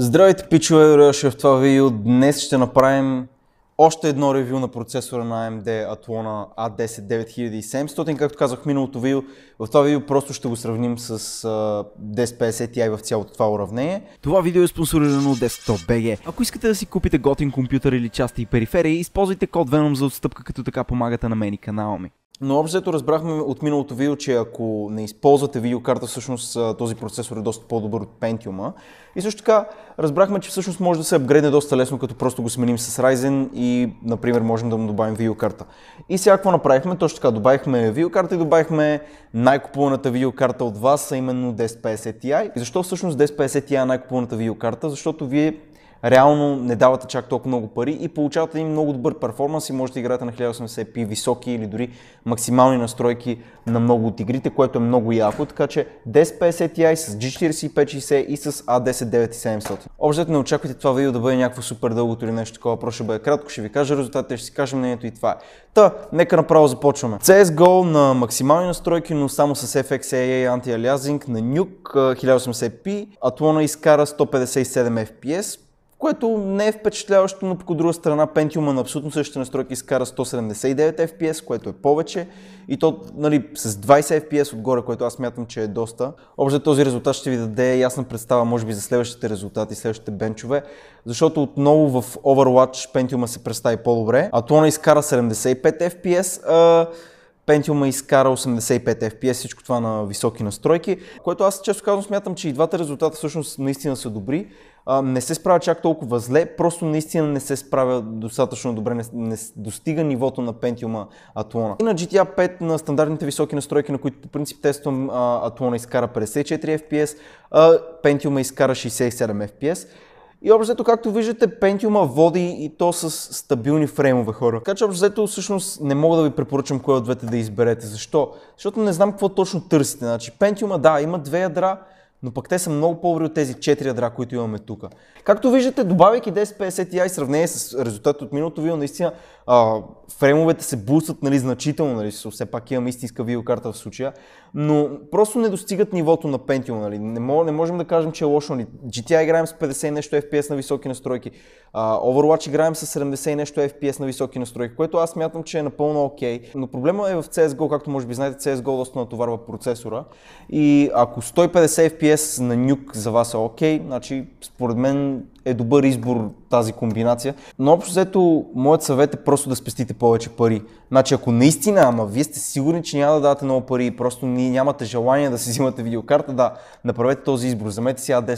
Здравейте, пичове, Рашев, това видео. Днес ще направим още едно ревю на процесора на AMD Athlon A10 9700. Както казах в миналото видео, в това видео просто ще го сравним с uh, 1050 Ti в цялото това уравнение. Това видео е спонсорирано от Desktop BG. Ако искате да си купите готин компютър или части и периферии, използвайте код Venom за отстъпка, като така помагате на мен и канала ми. Но общо разбрахме от миналото видео, че ако не използвате видеокарта, всъщност този процесор е доста по-добър от Pentium. И също така разбрахме, че всъщност може да се апгрейдне доста лесно, като просто го сменим с Ryzen и, например, можем да му добавим видеокарта. И сега какво направихме? Точно така, добавихме видеокарта и добавихме най-купуваната видеокарта от вас, а именно 1050 Ti. И защо всъщност 1050 Ti е най-купуваната видеокарта? Защото вие реално не давате чак толкова много пари и получавате един много добър перформанс и можете да играете на 1080p високи или дори максимални настройки на много от игрите, което е много яко, така че 1050 Ti с G4560 и с A10 9700. Общо не очаквайте това видео да бъде някакво супер дългото или нещо такова, просто ще бъде кратко, ще ви кажа резултатите, ще си кажа мнението и това е. Та, нека направо започваме. CSGO на максимални настройки, но само с FXAA антиалиазинг на Nuke 1080p, Атлона изкара 157 FPS, което не е впечатляващо, но по друга страна Pentium на абсолютно същите настройки изкара 179 FPS, което е повече и то нали, с 20 FPS отгоре, което аз мятам, че е доста. Общо този резултат ще ви даде ясна представа, може би, за следващите резултати, следващите бенчове, защото отново в Overwatch Pentium се представи по-добре, а не изкара 75 FPS, а Pentium изкара 85 FPS, всичко това на високи настройки, което аз често казвам смятам, че и двата резултата всъщност наистина са добри. не се справя чак толкова зле, просто наистина не се справя достатъчно добре, не, не достига нивото на Pentium Атлона. И на GTA 5 на стандартните високи настройки, на които по принцип тествам, Athlon изкара 54 FPS, а Pentium изкара 67 FPS. И общо взето, както виждате, Pentium води и то с стабилни фреймове хора. Така че общо взето, всъщност не мога да ви препоръчам кое от двете да изберете. Защо? Защото не знам какво точно търсите. Значи, Pentium, да, има две ядра, но пък те са много по-добри от тези 4 ядра, които имаме тук. Както виждате, добавяйки 1050 Ti в сравнение с резултата от миналото видео, наистина а, фреймовете се бустат нали, значително, нали, все пак имам истинска видеокарта в случая, но просто не достигат нивото на Pentium. Нали. Не, мож, не можем да кажем, че е лошо. GTI нали. играем с 50 нещо FPS на високи настройки, а, Overwatch играем с 70 нещо FPS на високи настройки, което аз мятам, че е напълно окей. Okay. Но проблема е в CSGO, както може би знаете, CSGO доста натоварва процесора и ако 150 FPS GPS на нюк за вас е окей, okay, значи според мен е добър избор тази комбинация. Но общо взето, моят съвет е просто да спестите повече пари. Значи ако наистина, ама вие сте сигурни, че няма да дадете много пари и просто ни нямате желание да си взимате видеокарта, да, направете този избор. Замете сега 10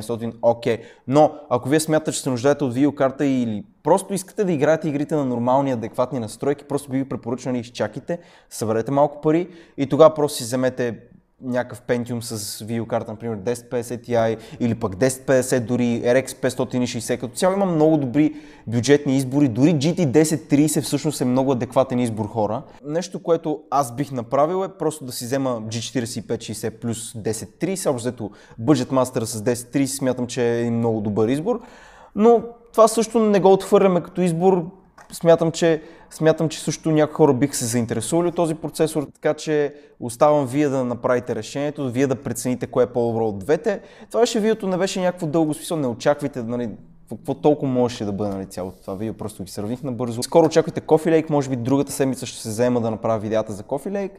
9700, окей. Okay. Но ако вие смятате, че се нуждаете от видеокарта или просто искате да играете игрите на нормални, адекватни настройки, просто би ви препоръчали изчакайте, съберете малко пари и тогава просто си вземете някакъв Pentium с видеокарта, например 1050 Ti или пък 1050, дори RX 560. Като цяло има много добри бюджетни избори, дори GT 1030 всъщност е много адекватен избор хора. Нещо, което аз бих направил е просто да си взема G4560 плюс 1030, общо взето Budget Master с 1030 смятам, че е много добър избор. Но това също не го отхвърляме като избор, смятам, че, смятам, че също някои хора биха се заинтересували от този процесор, така че оставам вие да направите решението, вие да прецените кое е по-добро от двете. Това беше видеото не беше някакво дълго смисъл, не очаквайте нали, какво толкова можеше да бъде нали, цялото това видео, просто ги сравних набързо. Скоро очаквайте Coffee Lake, може би другата седмица ще се взема да направя видеята за Coffee Lake,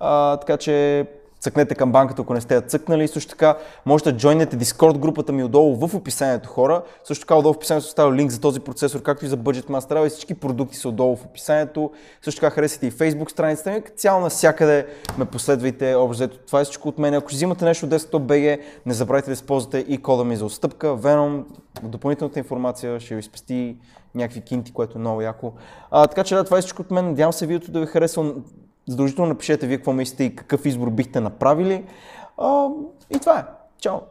а, така че цъкнете към банката, ако не сте я цъкнали. Също така можете да джойнете Discord групата ми отдолу в описанието хора. Също така отдолу в описанието оставя линк за този процесор, както и за Budget Master и всички продукти са отдолу в описанието. Също така харесайте и Facebook страницата ми. Цяло навсякъде ме последвайте. Общо това е всичко от мен. Ако взимате нещо от Desktop BG, не забравяйте да използвате и кода ми за отстъпка. Venom, допълнителната информация ще ви спести някакви кинти, което е много яко. А, така че да, това е всичко от мен. Надявам се видеото да ви е харесало задължително напишете вие какво мислите и какъв избор бихте направили. А, и това е. Чао!